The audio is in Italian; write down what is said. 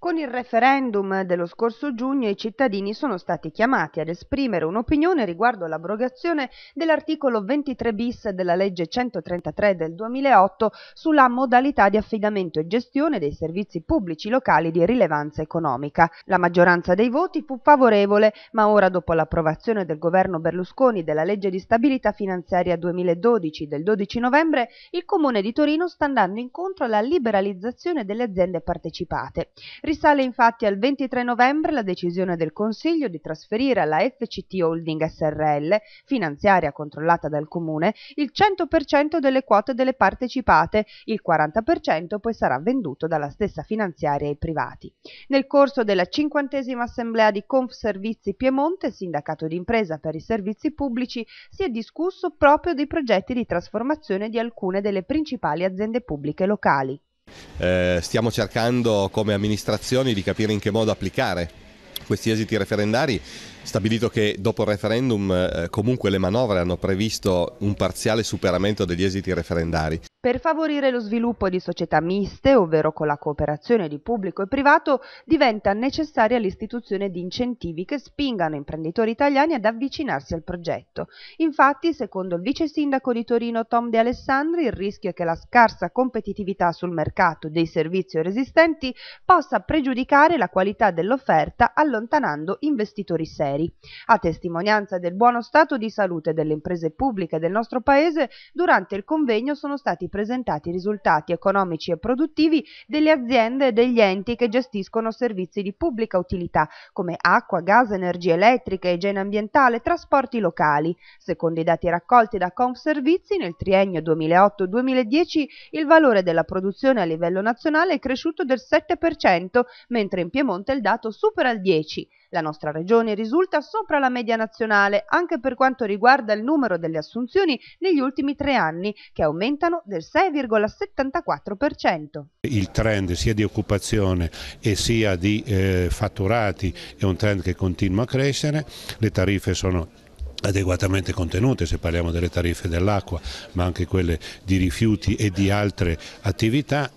Con il referendum dello scorso giugno i cittadini sono stati chiamati ad esprimere un'opinione riguardo all'abrogazione dell'articolo 23 bis della legge 133 del 2008 sulla modalità di affidamento e gestione dei servizi pubblici locali di rilevanza economica. La maggioranza dei voti fu favorevole, ma ora dopo l'approvazione del governo Berlusconi della legge di stabilità finanziaria 2012 del 12 novembre, il Comune di Torino sta andando incontro alla liberalizzazione delle aziende partecipate Risale infatti al 23 novembre la decisione del Consiglio di trasferire alla FCT Holding SRL, finanziaria controllata dal Comune, il 100% delle quote delle partecipate, il 40% poi sarà venduto dalla stessa finanziaria ai privati. Nel corso della cinquantesima assemblea di Confservizi Piemonte, sindacato d'impresa per i servizi pubblici, si è discusso proprio dei progetti di trasformazione di alcune delle principali aziende pubbliche locali. Eh, stiamo cercando come amministrazioni di capire in che modo applicare questi esiti referendari, stabilito che dopo il referendum eh, comunque le manovre hanno previsto un parziale superamento degli esiti referendari. Per favorire lo sviluppo di società miste, ovvero con la cooperazione di pubblico e privato, diventa necessaria l'istituzione di incentivi che spingano imprenditori italiani ad avvicinarsi al progetto. Infatti, secondo il vice sindaco di Torino Tom De Alessandri, il rischio è che la scarsa competitività sul mercato dei servizi resistenti possa pregiudicare la qualità dell'offerta allontanando investitori seri. A testimonianza del buono stato di salute delle imprese pubbliche del nostro paese, durante il convegno sono stati presentati presentati i risultati economici e produttivi delle aziende e degli enti che gestiscono servizi di pubblica utilità come acqua, gas, energia elettrica, igiene ambientale, trasporti locali. Secondo i dati raccolti da Confservizi, nel triennio 2008-2010 il valore della produzione a livello nazionale è cresciuto del 7%, mentre in Piemonte il dato supera il 10%. La nostra regione risulta sopra la media nazionale anche per quanto riguarda il numero delle assunzioni negli ultimi tre anni, che aumentano del del 6,74%. Il trend sia di occupazione e sia di eh, fatturati è un trend che continua a crescere, le tariffe sono adeguatamente contenute se parliamo delle tariffe dell'acqua ma anche quelle di rifiuti e di altre attività